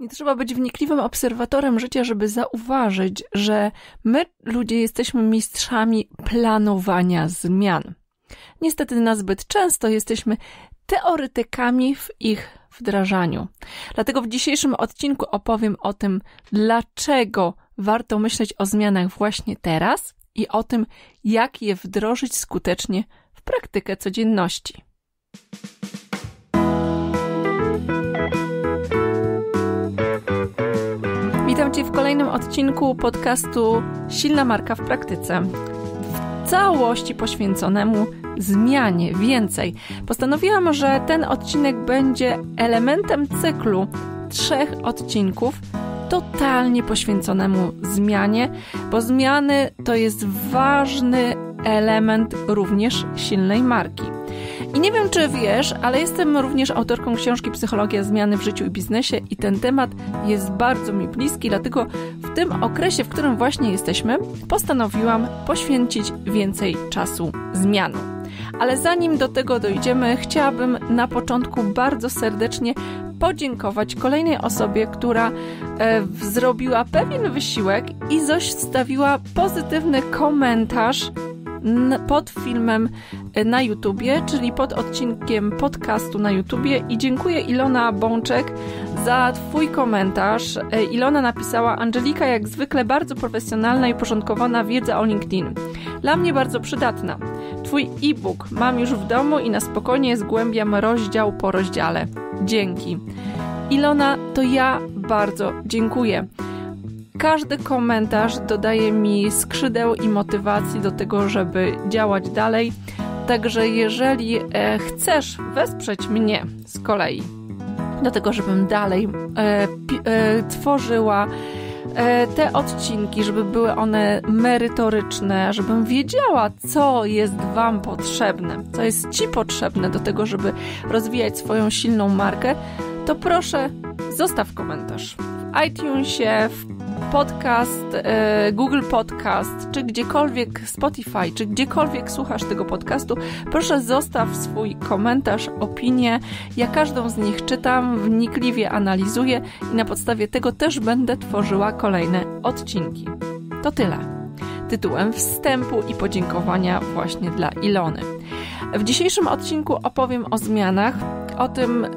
Nie trzeba być wnikliwym obserwatorem życia, żeby zauważyć, że my, ludzie, jesteśmy mistrzami planowania zmian. Niestety, nazbyt często jesteśmy teoretykami w ich wdrażaniu. Dlatego w dzisiejszym odcinku opowiem o tym, dlaczego warto myśleć o zmianach właśnie teraz i o tym, jak je wdrożyć skutecznie w praktykę codzienności. Cię w kolejnym odcinku podcastu Silna Marka w Praktyce. W całości poświęconemu zmianie więcej. Postanowiłam, że ten odcinek będzie elementem cyklu trzech odcinków totalnie poświęconemu zmianie, bo zmiany to jest ważny element również silnej marki. I nie wiem, czy wiesz, ale jestem również autorką książki Psychologia Zmiany w Życiu i Biznesie i ten temat jest bardzo mi bliski, dlatego w tym okresie, w którym właśnie jesteśmy, postanowiłam poświęcić więcej czasu zmianom. Ale zanim do tego dojdziemy, chciałabym na początku bardzo serdecznie podziękować kolejnej osobie, która e, zrobiła pewien wysiłek i zostawiła pozytywny komentarz pod filmem y, na YouTubie, czyli pod odcinkiem podcastu na YouTubie i dziękuję Ilona Bączek za Twój komentarz. Y, Ilona napisała Angelika jak zwykle bardzo profesjonalna i uporządkowana wiedza o LinkedIn. Dla mnie bardzo przydatna. Twój e-book mam już w domu i na spokojnie zgłębiam rozdział po rozdziale. Dzięki. Ilona, to ja bardzo dziękuję. Każdy komentarz dodaje mi skrzydeł i motywacji do tego, żeby działać dalej. Także jeżeli e, chcesz wesprzeć mnie z kolei do tego, żebym dalej e, e, tworzyła e, te odcinki, żeby były one merytoryczne, żebym wiedziała, co jest Wam potrzebne, co jest Ci potrzebne do tego, żeby rozwijać swoją silną markę, to proszę zostaw komentarz w iTunesie, w podcast, e, Google Podcast, czy gdziekolwiek Spotify, czy gdziekolwiek słuchasz tego podcastu, proszę zostaw swój komentarz, opinię. Ja każdą z nich czytam, wnikliwie analizuję i na podstawie tego też będę tworzyła kolejne odcinki. To tyle tytułem wstępu i podziękowania właśnie dla Ilony. W dzisiejszym odcinku opowiem o zmianach, o tym, e,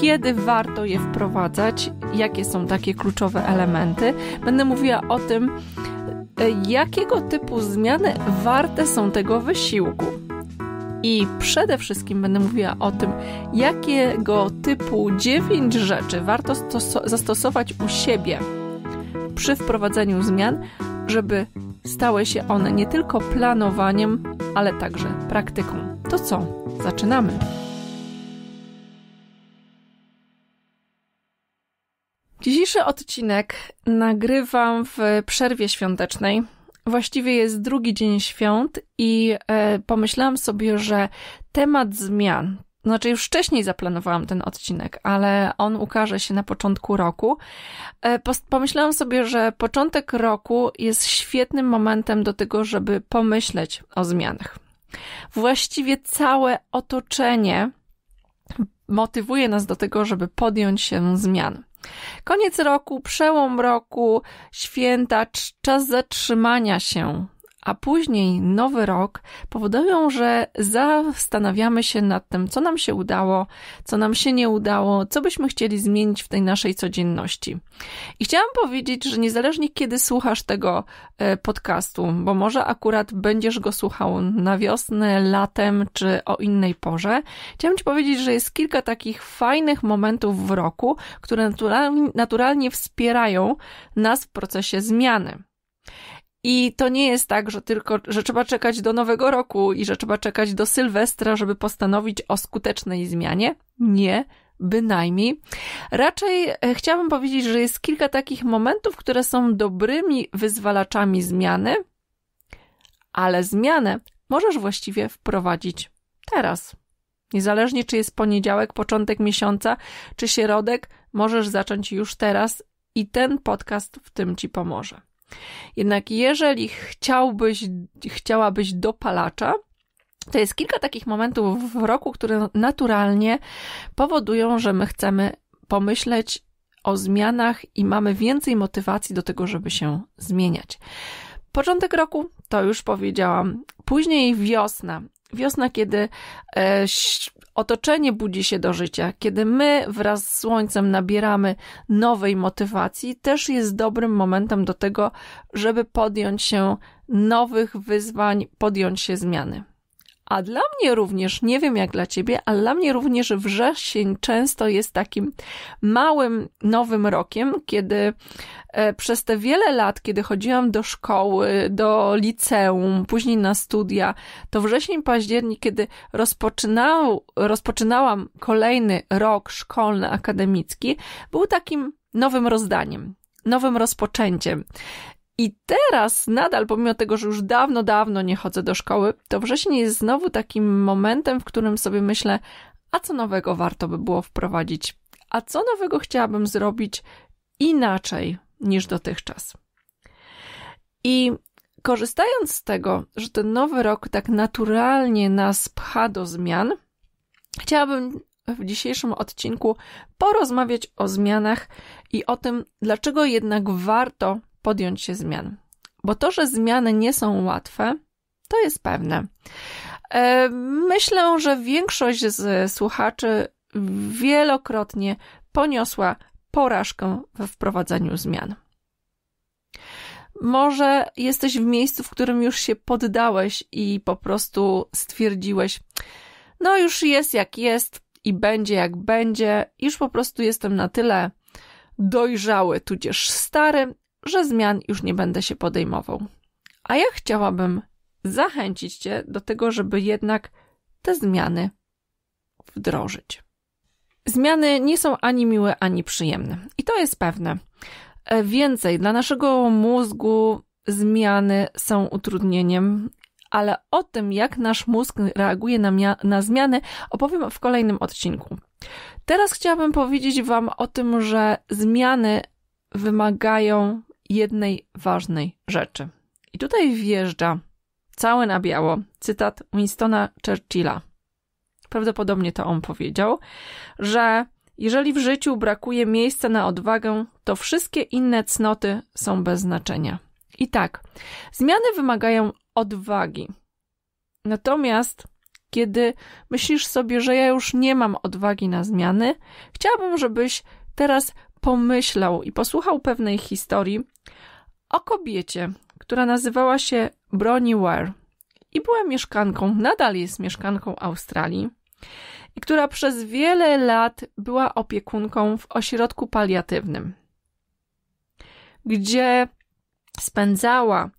kiedy warto je wprowadzać, jakie są takie kluczowe elementy. Będę mówiła o tym, e, jakiego typu zmiany warte są tego wysiłku. I przede wszystkim będę mówiła o tym, jakiego typu 9 rzeczy warto zastosować u siebie przy wprowadzeniu zmian, żeby stały się one nie tylko planowaniem, ale także praktyką. To co? Zaczynamy! Dzisiejszy odcinek nagrywam w przerwie świątecznej. Właściwie jest drugi dzień świąt i e, pomyślałam sobie, że temat zmian, znaczy już wcześniej zaplanowałam ten odcinek, ale on ukaże się na początku roku. E, pomyślałam sobie, że początek roku jest świetnym momentem do tego, żeby pomyśleć o zmianach. Właściwie całe otoczenie motywuje nas do tego, żeby podjąć się zmian. Koniec roku, przełom roku, święta, czas zatrzymania się, a później nowy rok powodują, że zastanawiamy się nad tym, co nam się udało, co nam się nie udało, co byśmy chcieli zmienić w tej naszej codzienności. I chciałam powiedzieć, że niezależnie kiedy słuchasz tego e, podcastu, bo może akurat będziesz go słuchał na wiosnę, latem czy o innej porze, chciałam Ci powiedzieć, że jest kilka takich fajnych momentów w roku, które naturalnie wspierają nas w procesie zmiany. I to nie jest tak, że tylko, że trzeba czekać do nowego roku i że trzeba czekać do Sylwestra, żeby postanowić o skutecznej zmianie. Nie, bynajmniej. Raczej e, chciałabym powiedzieć, że jest kilka takich momentów, które są dobrymi wyzwalaczami zmiany, ale zmianę możesz właściwie wprowadzić teraz. Niezależnie czy jest poniedziałek, początek miesiąca, czy środek, możesz zacząć już teraz i ten podcast w tym ci pomoże. Jednak jeżeli chciałbyś, chciałabyś dopalacza, to jest kilka takich momentów w roku, które naturalnie powodują, że my chcemy pomyśleć o zmianach i mamy więcej motywacji do tego, żeby się zmieniać. Początek roku to już powiedziałam. Później wiosna Wiosna, kiedy e, otoczenie budzi się do życia, kiedy my wraz z słońcem nabieramy nowej motywacji, też jest dobrym momentem do tego, żeby podjąć się nowych wyzwań, podjąć się zmiany. A dla mnie również, nie wiem jak dla ciebie, ale dla mnie również wrzesień często jest takim małym nowym rokiem, kiedy e, przez te wiele lat, kiedy chodziłam do szkoły, do liceum, później na studia, to wrzesień, październik, kiedy rozpoczynał, rozpoczynałam kolejny rok szkolny, akademicki, był takim nowym rozdaniem nowym rozpoczęciem. I teraz nadal, pomimo tego, że już dawno, dawno nie chodzę do szkoły, to wrzesień jest znowu takim momentem, w którym sobie myślę, a co nowego warto by było wprowadzić? A co nowego chciałabym zrobić inaczej niż dotychczas? I korzystając z tego, że ten nowy rok tak naturalnie nas pcha do zmian, chciałabym w dzisiejszym odcinku porozmawiać o zmianach i o tym, dlaczego jednak warto podjąć się zmian. Bo to, że zmiany nie są łatwe, to jest pewne. E, myślę, że większość z słuchaczy wielokrotnie poniosła porażkę we wprowadzaniu zmian. Może jesteś w miejscu, w którym już się poddałeś i po prostu stwierdziłeś, no już jest jak jest i będzie jak będzie, już po prostu jestem na tyle dojrzały, tudzież stary, że zmian już nie będę się podejmował. A ja chciałabym zachęcić Cię do tego, żeby jednak te zmiany wdrożyć. Zmiany nie są ani miłe, ani przyjemne. I to jest pewne. E, więcej, dla naszego mózgu zmiany są utrudnieniem, ale o tym, jak nasz mózg reaguje na, na zmiany, opowiem w kolejnym odcinku. Teraz chciałabym powiedzieć Wam o tym, że zmiany wymagają jednej ważnej rzeczy. I tutaj wjeżdża całe na biało cytat Winstona Churchilla. Prawdopodobnie to on powiedział, że jeżeli w życiu brakuje miejsca na odwagę, to wszystkie inne cnoty są bez znaczenia. I tak, zmiany wymagają odwagi. Natomiast kiedy myślisz sobie, że ja już nie mam odwagi na zmiany, chciałabym, żebyś teraz pomyślał i posłuchał pewnej historii o kobiecie, która nazywała się Bronnie Ware i była mieszkanką, nadal jest mieszkanką Australii, i która przez wiele lat była opiekunką w ośrodku paliatywnym, gdzie spędzała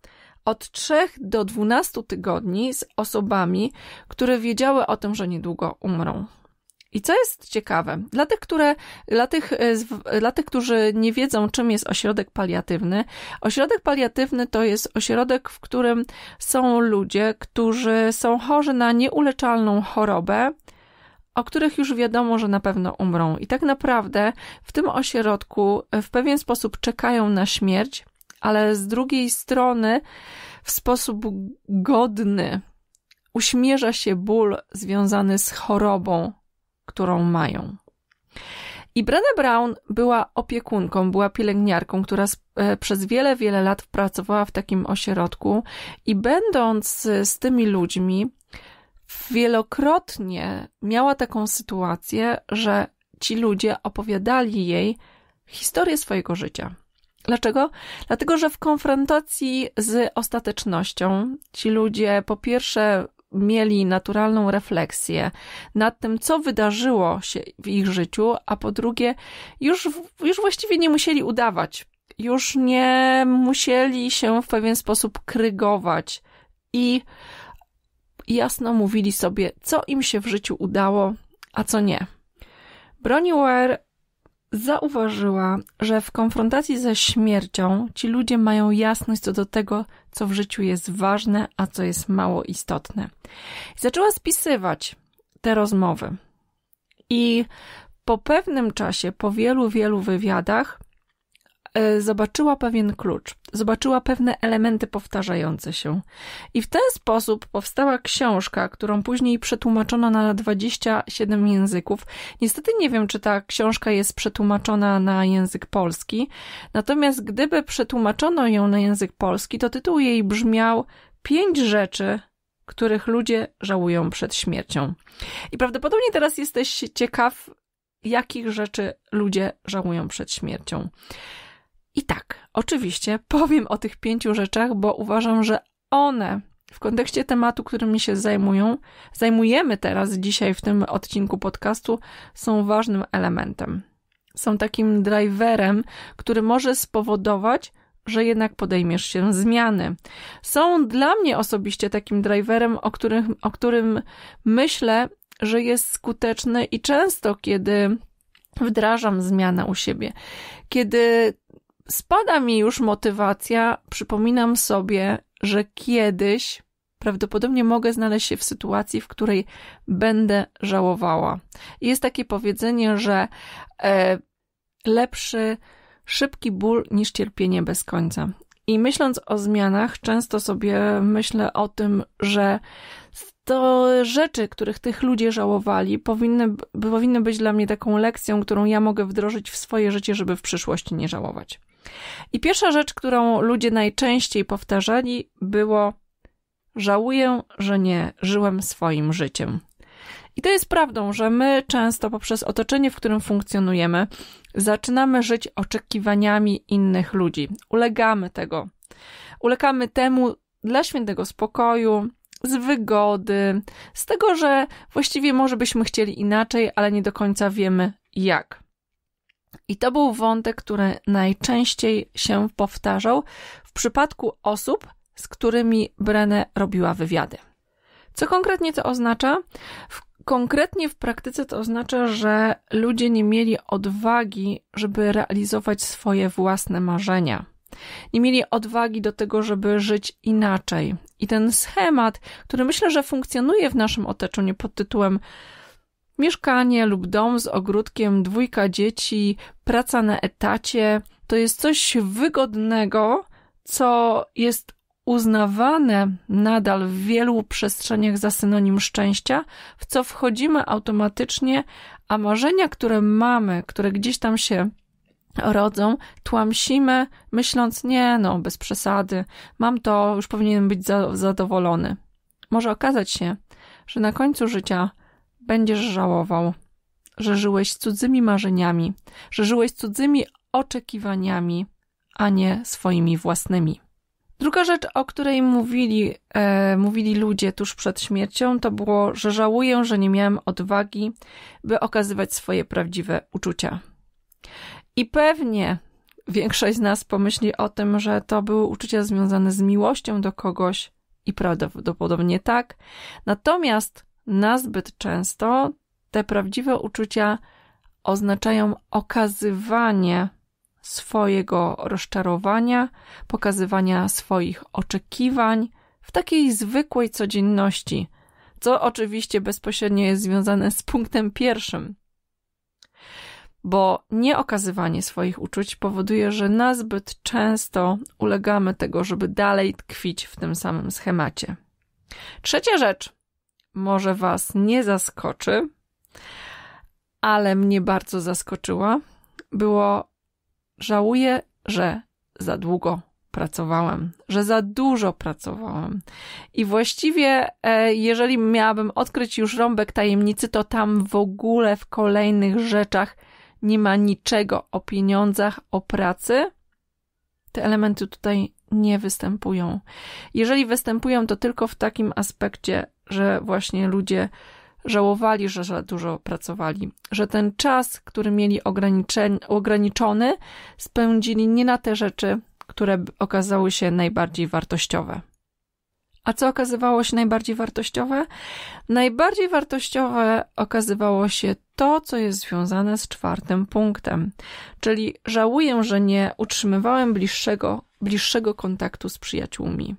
od 3 do 12 tygodni z osobami, które wiedziały o tym, że niedługo umrą. I co jest ciekawe, dla tych, które, dla tych, e, dla tych, którzy nie wiedzą, czym jest ośrodek paliatywny, ośrodek paliatywny to jest ośrodek, w którym są ludzie, którzy są chorzy na nieuleczalną chorobę, o których już wiadomo, że na pewno umrą. I tak naprawdę w tym ośrodku e, w pewien sposób czekają na śmierć, ale z drugiej strony w sposób godny uśmierza się ból związany z chorobą, którą mają. I Brenna Brown była opiekunką, była pielęgniarką, która e, przez wiele, wiele lat pracowała w takim ośrodku i będąc z tymi ludźmi, wielokrotnie miała taką sytuację, że ci ludzie opowiadali jej historię swojego życia. Dlaczego? Dlatego, że w konfrontacji z ostatecznością ci ludzie po pierwsze mieli naturalną refleksję nad tym, co wydarzyło się w ich życiu, a po drugie, już, już właściwie nie musieli udawać, już nie musieli się w pewien sposób krygować i jasno mówili sobie, co im się w życiu udało, a co nie. Bronnie Ware zauważyła, że w konfrontacji ze śmiercią ci ludzie mają jasność co do tego, co w życiu jest ważne, a co jest mało istotne. zaczęła spisywać te rozmowy. I po pewnym czasie, po wielu, wielu wywiadach, E, zobaczyła pewien klucz, zobaczyła pewne elementy powtarzające się. I w ten sposób powstała książka, którą później przetłumaczono na 27 języków. Niestety nie wiem, czy ta książka jest przetłumaczona na język polski, natomiast gdyby przetłumaczono ją na język polski, to tytuł jej brzmiał Pięć rzeczy, których ludzie żałują przed śmiercią. I prawdopodobnie teraz jesteś ciekaw, jakich rzeczy ludzie żałują przed śmiercią. I tak, oczywiście powiem o tych pięciu rzeczach, bo uważam, że one w kontekście tematu, którymi się zajmują, zajmujemy teraz dzisiaj w tym odcinku podcastu, są ważnym elementem. Są takim driverem, który może spowodować, że jednak podejmiesz się zmiany. Są dla mnie osobiście takim driverem, o którym, o którym myślę, że jest skuteczny i często, kiedy wdrażam zmianę u siebie, kiedy spada mi już motywacja, przypominam sobie, że kiedyś prawdopodobnie mogę znaleźć się w sytuacji, w której będę żałowała. Jest takie powiedzenie, że e, lepszy szybki ból niż cierpienie bez końca. I myśląc o zmianach, często sobie myślę o tym, że to rzeczy, których tych ludzie żałowali, powinny, powinny być dla mnie taką lekcją, którą ja mogę wdrożyć w swoje życie, żeby w przyszłości nie żałować. I pierwsza rzecz, którą ludzie najczęściej powtarzali, było: Żałuję, że nie żyłem swoim życiem. I to jest prawdą, że my często poprzez otoczenie, w którym funkcjonujemy, zaczynamy żyć oczekiwaniami innych ludzi. Ulegamy tego. Ulegamy temu dla świętego spokoju, z wygody, z tego, że właściwie może byśmy chcieli inaczej, ale nie do końca wiemy jak. I to był wątek, który najczęściej się powtarzał w przypadku osób, z którymi Brenne robiła wywiady. Co konkretnie to oznacza? konkretnie w praktyce to oznacza, że ludzie nie mieli odwagi, żeby realizować swoje własne marzenia. Nie mieli odwagi do tego, żeby żyć inaczej, i ten schemat, który myślę, że funkcjonuje w naszym otoczeniu pod tytułem mieszkanie lub dom z ogródkiem, dwójka dzieci, praca na etacie, to jest coś wygodnego, co jest uznawane nadal w wielu przestrzeniach za synonim szczęścia, w co wchodzimy automatycznie, a marzenia, które mamy, które gdzieś tam się rodzą, tłamsimy, myśląc, nie no, bez przesady, mam to, już powinienem być zadowolony. Może okazać się, że na końcu życia będziesz żałował, że żyłeś z cudzymi marzeniami, że żyłeś z cudzymi oczekiwaniami, a nie swoimi własnymi. Druga rzecz, o której mówili, e, mówili ludzie tuż przed śmiercią, to było, że żałuję, że nie miałem odwagi, by okazywać swoje prawdziwe uczucia. I pewnie większość z nas pomyśli o tym, że to były uczucia związane z miłością do kogoś i prawdopodobnie tak. Natomiast nazbyt często te prawdziwe uczucia oznaczają okazywanie swojego rozczarowania, pokazywania swoich oczekiwań w takiej zwykłej codzienności, co oczywiście bezpośrednio jest związane z punktem pierwszym, bo nieokazywanie swoich uczuć powoduje, że nazbyt często ulegamy tego, żeby dalej tkwić w tym samym schemacie. Trzecia rzecz może Was nie zaskoczy, ale mnie bardzo zaskoczyła, było żałuję, że za długo pracowałem, że za dużo pracowałem. I właściwie, e, jeżeli miałabym odkryć już rąbek tajemnicy, to tam w ogóle w kolejnych rzeczach nie ma niczego o pieniądzach, o pracy, te elementy tutaj nie występują. Jeżeli występują, to tylko w takim aspekcie, że właśnie ludzie żałowali, że za dużo pracowali, że ten czas, który mieli ograniczony, spędzili nie na te rzeczy, które okazały się najbardziej wartościowe. A co okazywało się najbardziej wartościowe? Najbardziej wartościowe okazywało się to, co jest związane z czwartym punktem. Czyli żałuję, że nie utrzymywałem bliższego, bliższego kontaktu z przyjaciółmi.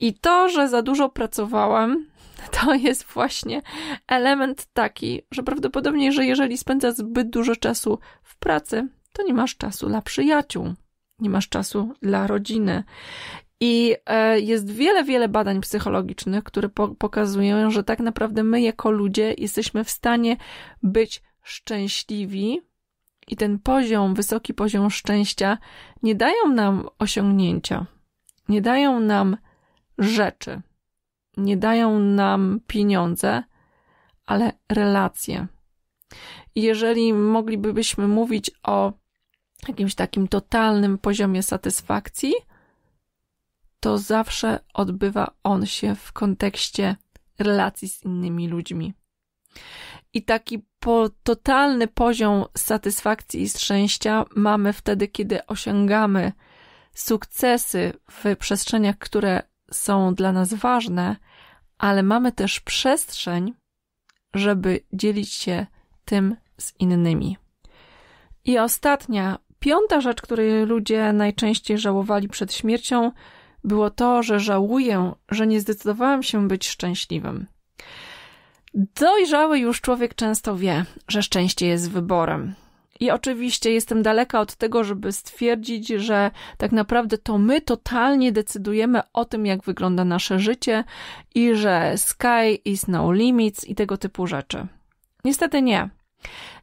I to, że za dużo pracowałem, to jest właśnie element taki, że prawdopodobnie, że jeżeli spędzasz zbyt dużo czasu w pracy, to nie masz czasu dla przyjaciół, nie masz czasu dla rodziny. I e, jest wiele, wiele badań psychologicznych, które pokazują, że tak naprawdę my jako ludzie jesteśmy w stanie być szczęśliwi i ten poziom, wysoki poziom szczęścia nie dają nam osiągnięcia, nie dają nam rzeczy, nie dają nam pieniądze, ale relacje. jeżeli moglibybyśmy mówić o jakimś takim totalnym poziomie satysfakcji, to zawsze odbywa on się w kontekście relacji z innymi ludźmi. I taki po totalny poziom satysfakcji i szczęścia mamy wtedy, kiedy osiągamy sukcesy w przestrzeniach, które są dla nas ważne, ale mamy też przestrzeń, żeby dzielić się tym z innymi. I ostatnia, piąta rzecz, której ludzie najczęściej żałowali przed śmiercią, było to, że żałuję, że nie zdecydowałem się być szczęśliwym. Dojrzały już człowiek często wie, że szczęście jest wyborem. I oczywiście jestem daleka od tego, żeby stwierdzić, że tak naprawdę to my totalnie decydujemy o tym, jak wygląda nasze życie i że sky is no limits i tego typu rzeczy. Niestety nie.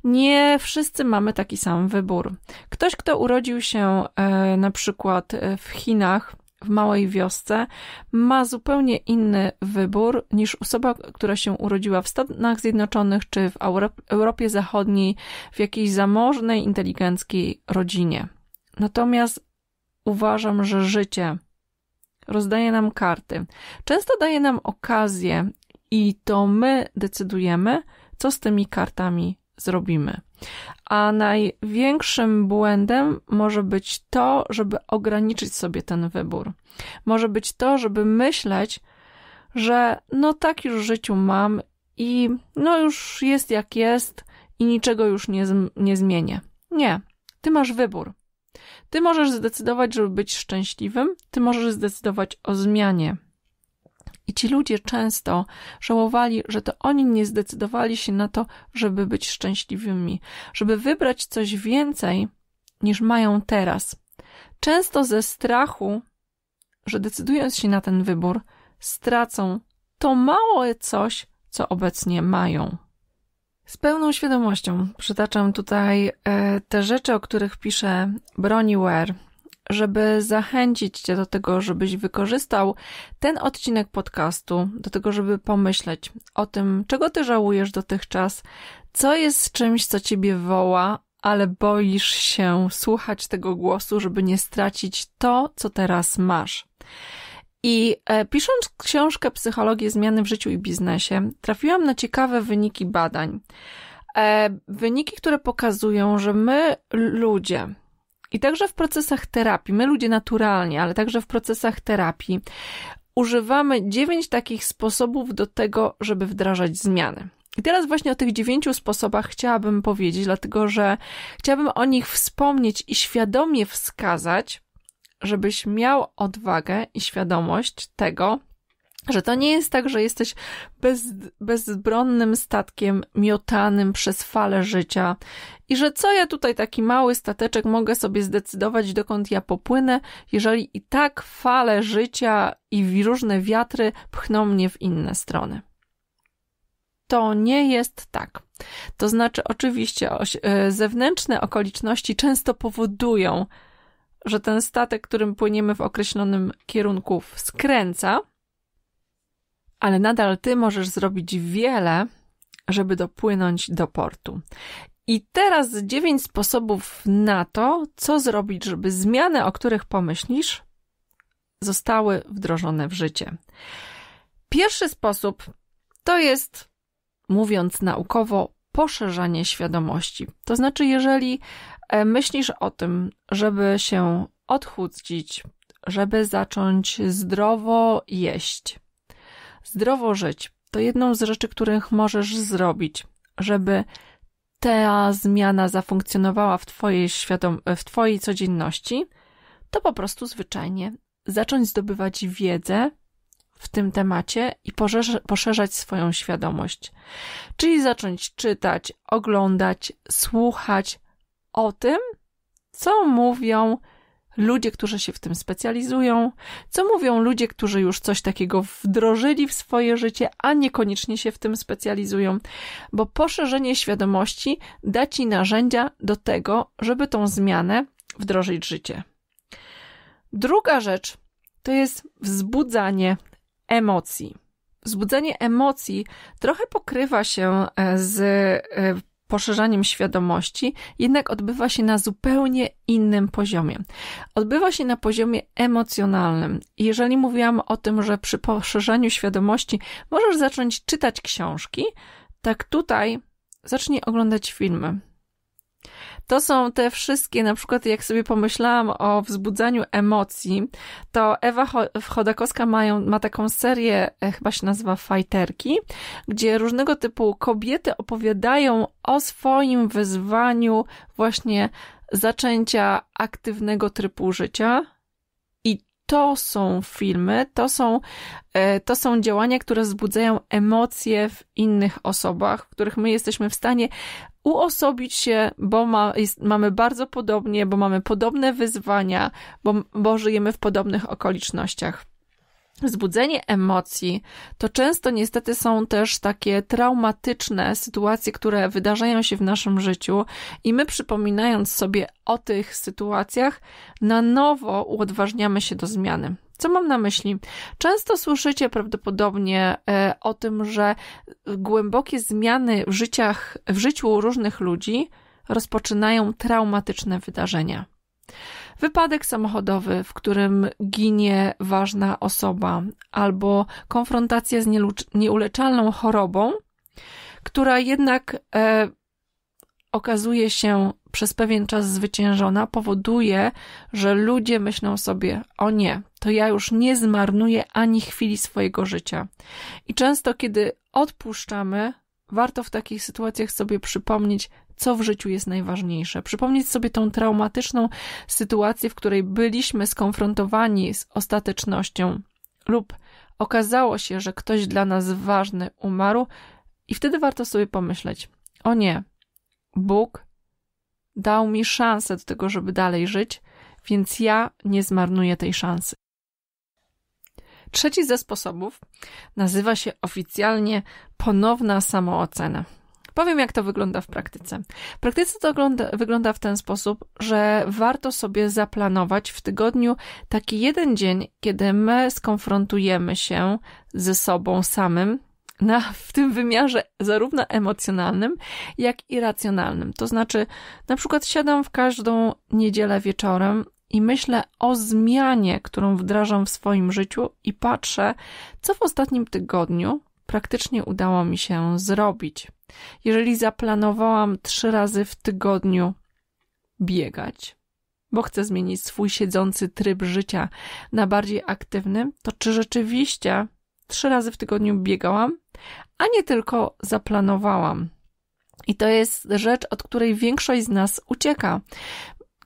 Nie wszyscy mamy taki sam wybór. Ktoś, kto urodził się e, na przykład e, w Chinach, w małej wiosce ma zupełnie inny wybór niż osoba, która się urodziła w Stanach Zjednoczonych czy w Europie Zachodniej, w jakiejś zamożnej, inteligenckiej rodzinie. Natomiast uważam, że życie rozdaje nam karty. Często daje nam okazję i to my decydujemy, co z tymi kartami zrobimy. A największym błędem może być to, żeby ograniczyć sobie ten wybór. Może być to, żeby myśleć, że no tak już w życiu mam i no już jest jak jest i niczego już nie, nie zmienię. Nie, ty masz wybór. Ty możesz zdecydować, żeby być szczęśliwym, ty możesz zdecydować o zmianie i ci ludzie często żałowali, że to oni nie zdecydowali się na to, żeby być szczęśliwymi, żeby wybrać coś więcej niż mają teraz. Często ze strachu, że decydując się na ten wybór, stracą to małe coś, co obecnie mają. Z pełną świadomością przytaczam tutaj e, te rzeczy, o których pisze Broni Ware, żeby zachęcić Cię do tego, żebyś wykorzystał ten odcinek podcastu, do tego, żeby pomyśleć o tym, czego Ty żałujesz dotychczas, co jest czymś, co Ciebie woła, ale boisz się słuchać tego głosu, żeby nie stracić to, co teraz masz. I e, pisząc książkę Psychologię zmiany w życiu i biznesie, trafiłam na ciekawe wyniki badań. E, wyniki, które pokazują, że my, ludzie, i także w procesach terapii, my ludzie naturalnie, ale także w procesach terapii używamy dziewięć takich sposobów do tego, żeby wdrażać zmiany. I teraz właśnie o tych dziewięciu sposobach chciałabym powiedzieć, dlatego że chciałabym o nich wspomnieć i świadomie wskazać, żebyś miał odwagę i świadomość tego, że to nie jest tak, że jesteś bez, bezbronnym statkiem miotanym przez fale życia i że co ja tutaj taki mały stateczek mogę sobie zdecydować, dokąd ja popłynę, jeżeli i tak fale życia i różne wiatry pchną mnie w inne strony. To nie jest tak. To znaczy, oczywiście, e, zewnętrzne okoliczności często powodują, że ten statek, którym płyniemy w określonym kierunku, skręca, ale nadal ty możesz zrobić wiele, żeby dopłynąć do portu. I teraz dziewięć sposobów na to, co zrobić, żeby zmiany, o których pomyślisz, zostały wdrożone w życie. Pierwszy sposób to jest, mówiąc naukowo, poszerzanie świadomości. To znaczy, jeżeli e, myślisz o tym, żeby się odchudzić, żeby zacząć zdrowo jeść, Zdrowo żyć to jedną z rzeczy, których możesz zrobić, żeby ta zmiana zafunkcjonowała w twojej, świadom- w twojej codzienności, to po prostu zwyczajnie zacząć zdobywać wiedzę w tym temacie i poszerzać swoją świadomość. Czyli zacząć czytać, oglądać, słuchać o tym, co mówią ludzie, którzy się w tym specjalizują, co mówią ludzie, którzy już coś takiego wdrożyli w swoje życie, a niekoniecznie się w tym specjalizują, bo poszerzenie świadomości da ci narzędzia do tego, żeby tą zmianę wdrożyć w życie. Druga rzecz to jest wzbudzanie emocji. Wzbudzenie emocji trochę pokrywa się e, z e, poszerzaniem świadomości, jednak odbywa się na zupełnie innym poziomie. Odbywa się na poziomie emocjonalnym. Jeżeli mówiłam o tym, że przy poszerzaniu świadomości możesz zacząć czytać książki, tak tutaj zacznij oglądać filmy to są te wszystkie, na przykład jak sobie pomyślałam o wzbudzaniu emocji, to Ewa Chodakowska mają, ma taką serię, e, chyba się nazywa Fajterki, gdzie różnego typu kobiety opowiadają o swoim wyzwaniu właśnie zaczęcia aktywnego trybu życia, to są filmy, to są, e, to są działania, które wzbudzają emocje w innych osobach, w których my jesteśmy w stanie uosobić się, bo ma, jest, mamy bardzo podobnie, bo mamy podobne wyzwania, bo, bo żyjemy w podobnych okolicznościach. Zbudzenie emocji to często niestety są też takie traumatyczne sytuacje, które wydarzają się w naszym życiu, i my przypominając sobie o tych sytuacjach, na nowo uodważniamy się do zmiany. Co mam na myśli? Często słyszycie prawdopodobnie e, o tym, że głębokie zmiany w, życiach, w życiu różnych ludzi rozpoczynają traumatyczne wydarzenia. Wypadek samochodowy, w którym ginie ważna osoba, albo konfrontacja z nieuleczalną chorobą, która jednak e, okazuje się przez pewien czas zwyciężona, powoduje, że ludzie myślą sobie: O nie, to ja już nie zmarnuję ani chwili swojego życia. I często, kiedy odpuszczamy, warto w takich sytuacjach sobie przypomnieć, co w życiu jest najważniejsze. Przypomnieć sobie tą traumatyczną sytuację, w której byliśmy skonfrontowani z ostatecznością lub okazało się, że ktoś dla nas ważny umarł, i wtedy warto sobie pomyśleć: O nie, Bóg dał mi szansę do tego, żeby dalej żyć, więc ja nie zmarnuję tej szansy. Trzeci ze sposobów nazywa się oficjalnie ponowna samoocena. Powiem, jak to wygląda w praktyce. W praktyce to wygląda w ten sposób, że warto sobie zaplanować w tygodniu taki jeden dzień, kiedy my skonfrontujemy się ze sobą samym, na, w tym wymiarze zarówno emocjonalnym, jak i racjonalnym. To znaczy, na przykład siadam w każdą niedzielę wieczorem i myślę o zmianie, którą wdrażam w swoim życiu i patrzę, co w ostatnim tygodniu praktycznie udało mi się zrobić. Jeżeli zaplanowałam trzy razy w tygodniu biegać, bo chcę zmienić swój siedzący tryb życia na bardziej aktywny, to czy rzeczywiście trzy razy w tygodniu biegałam, a nie tylko zaplanowałam? I to jest rzecz, od której większość z nas ucieka,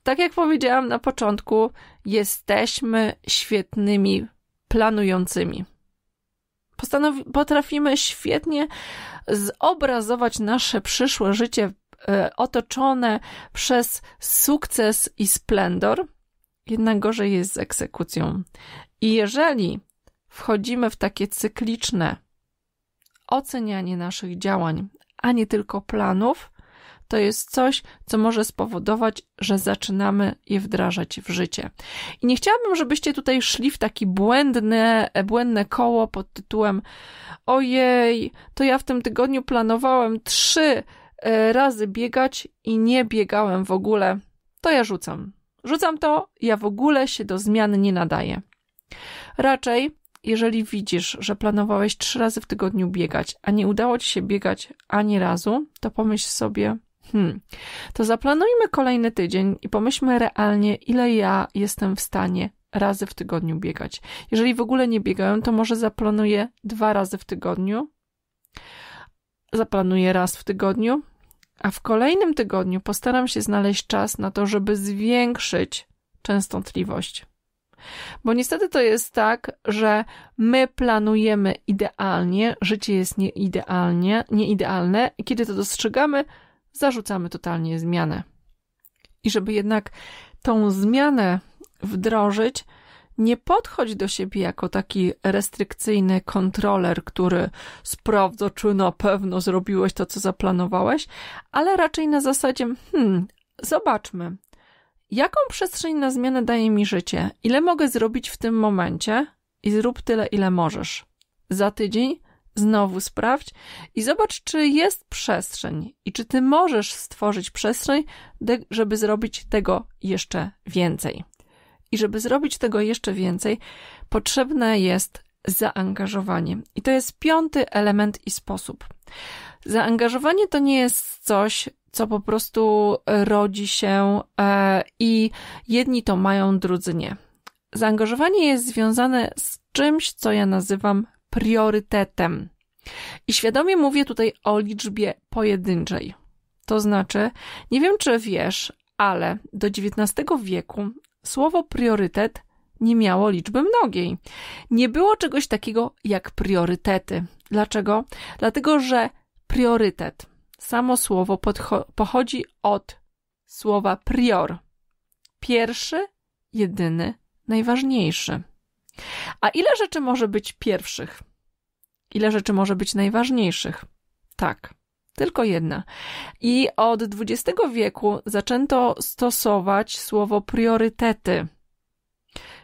tak jak powiedziałam na początku, jesteśmy świetnymi planującymi. Postanowi- potrafimy świetnie zobrazować nasze przyszłe życie e, otoczone przez sukces i splendor, jednak gorzej jest z egzekucją. I jeżeli wchodzimy w takie cykliczne ocenianie naszych działań, a nie tylko planów, to jest coś, co może spowodować, że zaczynamy je wdrażać w życie. I nie chciałabym, żebyście tutaj szli w takie błędne, błędne koło pod tytułem ojej, to ja w tym tygodniu planowałem trzy e, razy biegać i nie biegałem w ogóle, to ja rzucam. Rzucam to, ja w ogóle się do zmian nie nadaję. Raczej, jeżeli widzisz, że planowałeś trzy razy w tygodniu biegać, a nie udało ci się biegać ani razu, to pomyśl sobie, Hmm, to zaplanujmy kolejny tydzień i pomyślmy realnie, ile ja jestem w stanie razy w tygodniu biegać. Jeżeli w ogóle nie biegam, to może zaplanuję dwa razy w tygodniu. Zaplanuję raz w tygodniu, a w kolejnym tygodniu postaram się znaleźć czas na to, żeby zwiększyć częstotliwość. Bo niestety to jest tak, że my planujemy idealnie, życie jest nieidealnie, nieidealne, i kiedy to dostrzegamy, zarzucamy totalnie zmianę. I żeby jednak tą zmianę wdrożyć, nie podchodź do siebie jako taki restrykcyjny kontroler, który sprawdza, czy na pewno zrobiłeś to, co zaplanowałeś, ale raczej na zasadzie, hmm, zobaczmy, jaką przestrzeń na zmianę daje mi życie, ile mogę zrobić w tym momencie i zrób tyle, ile możesz. Za tydzień Znowu sprawdź i zobacz, czy jest przestrzeń i czy ty możesz stworzyć przestrzeń, żeby zrobić tego jeszcze więcej. I żeby zrobić tego jeszcze więcej, potrzebne jest zaangażowanie. I to jest piąty element i sposób. Zaangażowanie to nie jest coś, co po prostu e, rodzi się e, i jedni to mają, drudzy nie. Zaangażowanie jest związane z czymś, co ja nazywam priorytetem. I świadomie mówię tutaj o liczbie pojedynczej. To znaczy, nie wiem czy wiesz, ale do XIX wieku słowo priorytet nie miało liczby mnogiej. Nie było czegoś takiego jak priorytety. Dlaczego? Dlatego, że priorytet, samo słowo pochodzi od słowa prior. Pierwszy, jedyny, najważniejszy. A ile rzeczy może być pierwszych? Ile rzeczy może być najważniejszych? Tak, tylko jedna. I od XX wieku zaczęto stosować słowo priorytety.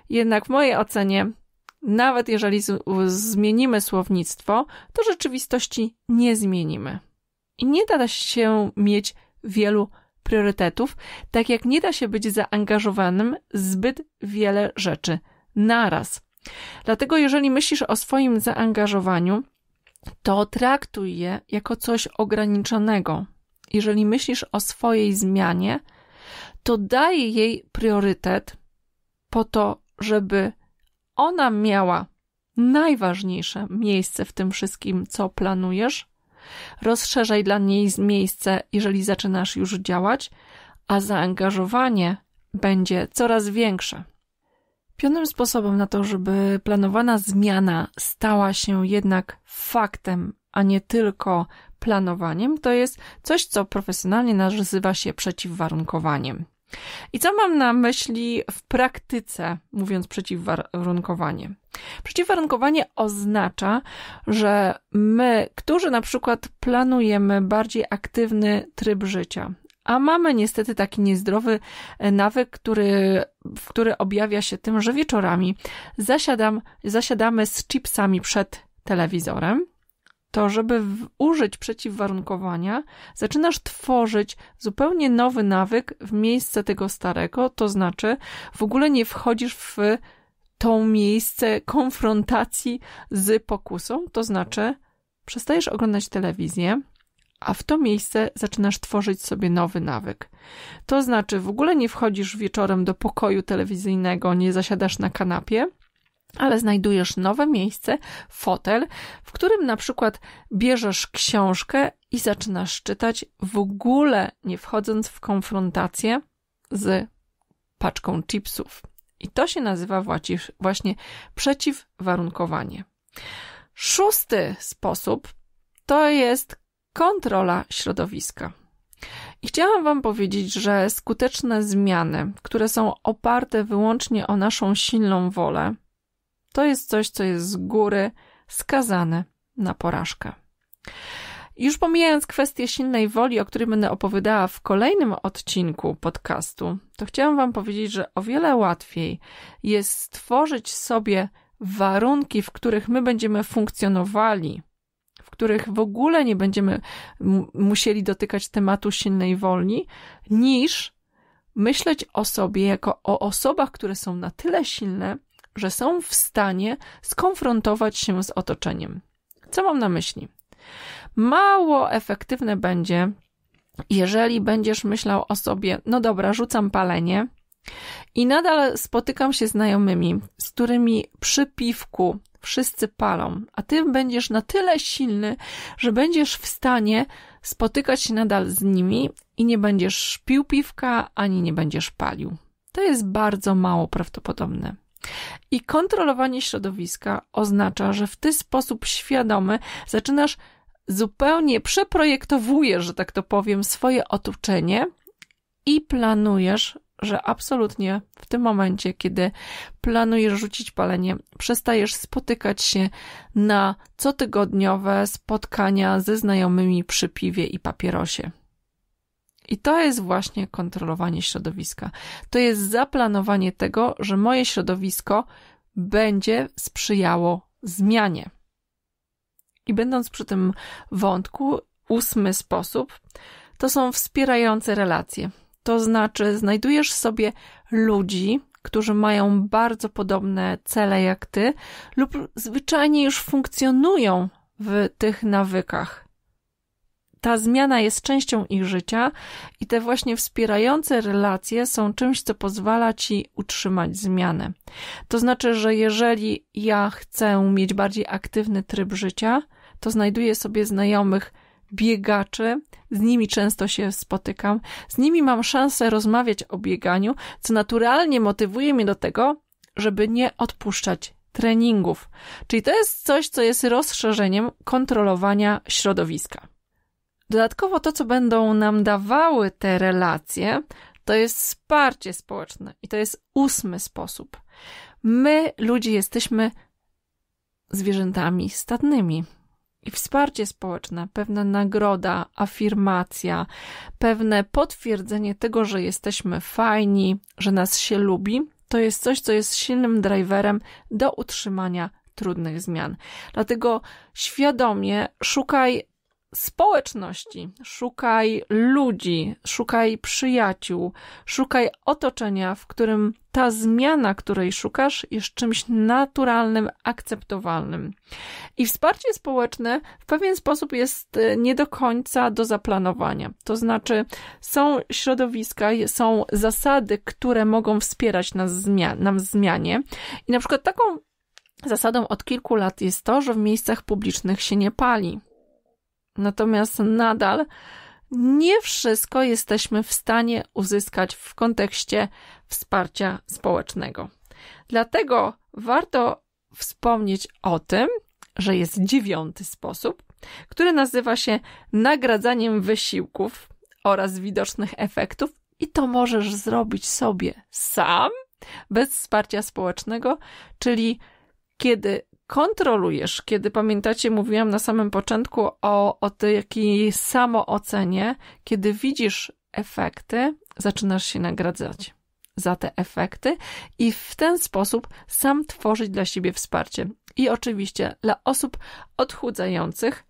Jednak w mojej ocenie, nawet jeżeli z- zmienimy słownictwo, to rzeczywistości nie zmienimy. I nie da się mieć wielu priorytetów, tak jak nie da się być zaangażowanym zbyt wiele rzeczy naraz. Dlatego, jeżeli myślisz o swoim zaangażowaniu, to traktuj je jako coś ograniczonego. Jeżeli myślisz o swojej zmianie, to daj jej priorytet po to, żeby ona miała najważniejsze miejsce w tym wszystkim, co planujesz. Rozszerzaj dla niej miejsce, jeżeli zaczynasz już działać, a zaangażowanie będzie coraz większe. Piątym sposobem na to, żeby planowana zmiana stała się jednak faktem, a nie tylko planowaniem, to jest coś, co profesjonalnie nazywa się przeciwwarunkowaniem. I co mam na myśli w praktyce, mówiąc przeciwwarunkowanie? Przeciwwarunkowanie oznacza, że my, którzy na przykład planujemy bardziej aktywny tryb życia, a mamy niestety taki niezdrowy e, nawyk, który, który objawia się tym, że wieczorami zasiadam, zasiadamy z chipsami przed telewizorem. To, żeby użyć przeciwwarunkowania, zaczynasz tworzyć zupełnie nowy nawyk w miejsce tego starego, to znaczy w ogóle nie wchodzisz w to miejsce konfrontacji z pokusą, to znaczy przestajesz oglądać telewizję, a w to miejsce zaczynasz tworzyć sobie nowy nawyk. To znaczy, w ogóle nie wchodzisz wieczorem do pokoju telewizyjnego, nie zasiadasz na kanapie, ale znajdujesz nowe miejsce, fotel, w którym na przykład bierzesz książkę i zaczynasz czytać, w ogóle nie wchodząc w konfrontację z paczką chipsów. I to się nazywa właśnie przeciwwarunkowanie. Szósty sposób to jest kontrola środowiska. I chciałam Wam powiedzieć, że skuteczne zmiany, które są oparte wyłącznie o naszą silną wolę, to jest coś, co jest z góry skazane na porażkę. Już pomijając kwestię silnej woli, o której będę opowiadała w kolejnym odcinku podcastu, to chciałam Wam powiedzieć, że o wiele łatwiej jest stworzyć sobie warunki, w których my będziemy funkcjonowali których w ogóle nie będziemy musieli dotykać tematu silnej wolni, niż myśleć o sobie jako o osobach, które są na tyle silne, że są w stanie skonfrontować się z otoczeniem. Co mam na myśli? Mało efektywne będzie, jeżeli będziesz myślał o sobie, no dobra, rzucam palenie i nadal spotykam się z znajomymi, z którymi przy piwku wszyscy palą, a ty będziesz na tyle silny, że będziesz w stanie spotykać się nadal z nimi i nie będziesz pił piwka ani nie będziesz palił. To jest bardzo mało prawdopodobne. I kontrolowanie środowiska oznacza, że w ten sposób świadomy zaczynasz zupełnie przeprojektowujesz, że tak to powiem, swoje otoczenie i planujesz że absolutnie w tym momencie, kiedy planujesz rzucić palenie, przestajesz spotykać się na cotygodniowe spotkania ze znajomymi przy piwie i papierosie. I to jest właśnie kontrolowanie środowiska. To jest zaplanowanie tego, że moje środowisko będzie sprzyjało zmianie. I będąc przy tym wątku, ósmy sposób to są wspierające relacje. To znaczy, znajdujesz sobie ludzi, którzy mają bardzo podobne cele jak ty, lub zwyczajnie już funkcjonują w tych nawykach. Ta zmiana jest częścią ich życia i te właśnie wspierające relacje są czymś, co pozwala ci utrzymać zmianę. To znaczy, że jeżeli ja chcę mieć bardziej aktywny tryb życia, to znajduję sobie znajomych, biegaczy, z nimi często się spotykam, z nimi mam szansę rozmawiać o bieganiu, co naturalnie motywuje mnie do tego, żeby nie odpuszczać treningów. Czyli to jest coś, co jest rozszerzeniem kontrolowania środowiska. Dodatkowo to, co będą nam dawały te relacje, to jest wsparcie społeczne i to jest ósmy sposób. My, ludzie, jesteśmy zwierzętami stadnymi i wsparcie społeczne, pewna nagroda, afirmacja, pewne potwierdzenie tego, że jesteśmy fajni, że nas się lubi, to jest coś, co jest silnym driverem do utrzymania trudnych zmian. Dlatego świadomie szukaj społeczności, szukaj ludzi, szukaj przyjaciół, szukaj otoczenia, w którym ta zmiana, której szukasz, jest czymś naturalnym, akceptowalnym. I wsparcie społeczne w pewien sposób jest e, nie do końca do zaplanowania. To znaczy, są środowiska, są zasady, które mogą wspierać nas zmian, nam zmianie. I na przykład taką Zasadą od kilku lat jest to, że w miejscach publicznych się nie pali. Natomiast nadal nie wszystko jesteśmy w stanie uzyskać w kontekście wsparcia społecznego. Dlatego warto wspomnieć o tym, że jest dziewiąty sposób, który nazywa się nagradzaniem wysiłków oraz widocznych efektów, i to możesz zrobić sobie sam, bez wsparcia społecznego, czyli kiedy kontrolujesz, kiedy pamiętacie, mówiłam na samym początku o, o takiej samoocenie, kiedy widzisz efekty, zaczynasz się nagradzać za te efekty i w ten sposób sam tworzyć dla siebie wsparcie. I oczywiście dla osób odchudzających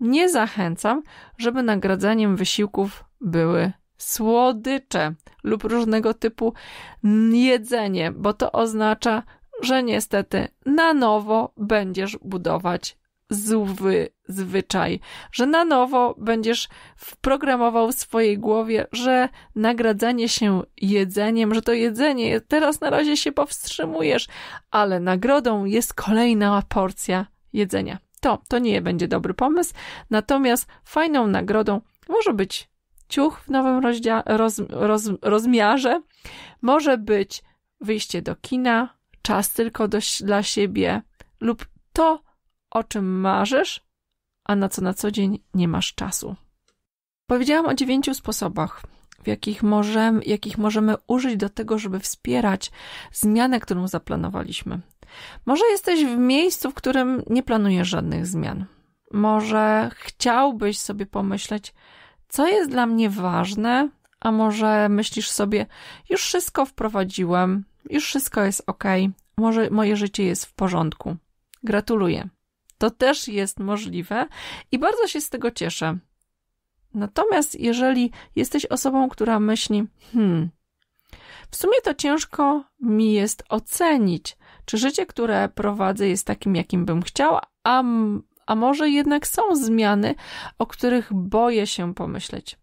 nie zachęcam, żeby nagradzaniem wysiłków były słodycze lub różnego typu jedzenie, bo to oznacza że niestety na nowo będziesz budować zły zwyczaj, że na nowo będziesz wprogramował w swojej głowie, że nagradzanie się jedzeniem, że to jedzenie jest, teraz na razie się powstrzymujesz, ale nagrodą jest kolejna porcja jedzenia. To, to nie będzie dobry pomysł, natomiast fajną nagrodą może być ciuch w nowym rozdzia- roz, roz, rozmiarze, może być wyjście do kina, czas tylko do, dla siebie lub to, o czym marzysz, a na co na co dzień nie masz czasu. Powiedziałam o dziewięciu sposobach, w jakich możemy, jakich możemy użyć do tego, żeby wspierać zmianę, którą zaplanowaliśmy. Może jesteś w miejscu, w którym nie planujesz żadnych zmian. Może chciałbyś sobie pomyśleć, co jest dla mnie ważne, a może myślisz sobie, już wszystko wprowadziłem, już wszystko jest ok. Może moje życie jest w porządku. Gratuluję. To też jest możliwe i bardzo się z tego cieszę. Natomiast jeżeli jesteś osobą, która myśli, hmm, w sumie to ciężko mi jest ocenić, czy życie, które prowadzę, jest takim, jakim bym chciała, a, a może jednak są zmiany, o których boję się pomyśleć.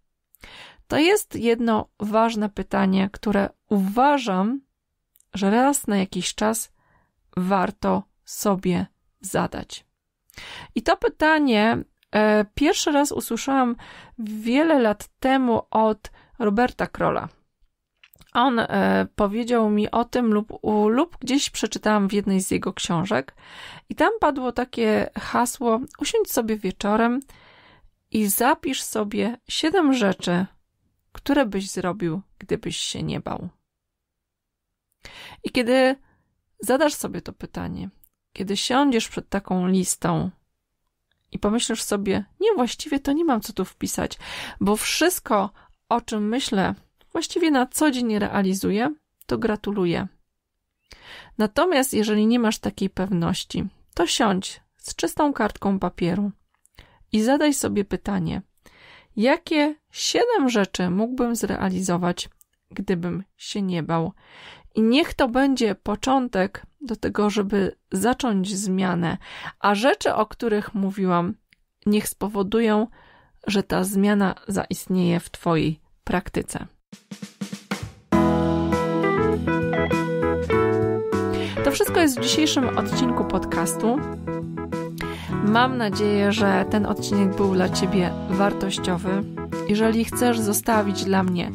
To jest jedno ważne pytanie, które uważam, że raz na jakiś czas warto sobie zadać. I to pytanie e, pierwszy raz usłyszałam wiele lat temu od Roberta Krola. On e, powiedział mi o tym lub, u, lub gdzieś przeczytałam w jednej z jego książek i tam padło takie hasło usiądź sobie wieczorem i zapisz sobie siedem rzeczy, które byś zrobił, gdybyś się nie bał. I kiedy zadasz sobie to pytanie, kiedy siądziesz przed taką listą i pomyślisz sobie, nie, właściwie to nie mam co tu wpisać, bo wszystko, o czym myślę, właściwie na co dzień realizuję, to gratuluję. Natomiast jeżeli nie masz takiej pewności, to siądź z czystą kartką papieru i zadaj sobie pytanie: jakie siedem rzeczy mógłbym zrealizować, gdybym się nie bał? I niech to będzie początek do tego, żeby zacząć zmianę, a rzeczy, o których mówiłam, niech spowodują, że ta zmiana zaistnieje w Twojej praktyce. To wszystko jest w dzisiejszym odcinku podcastu. Mam nadzieję, że ten odcinek był dla Ciebie wartościowy. Jeżeli chcesz zostawić dla mnie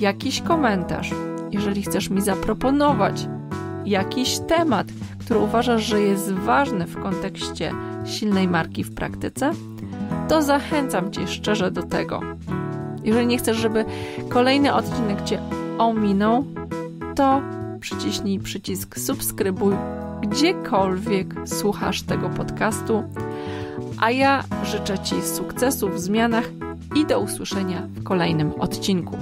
jakiś komentarz, jeżeli chcesz mi zaproponować jakiś temat, który uważasz, że jest ważny w kontekście silnej marki w praktyce, to zachęcam Cię szczerze do tego. Jeżeli nie chcesz, żeby kolejny odcinek Cię ominął, to przyciśnij przycisk subskrybuj gdziekolwiek słuchasz tego podcastu. A ja życzę Ci sukcesów w zmianach i do usłyszenia w kolejnym odcinku.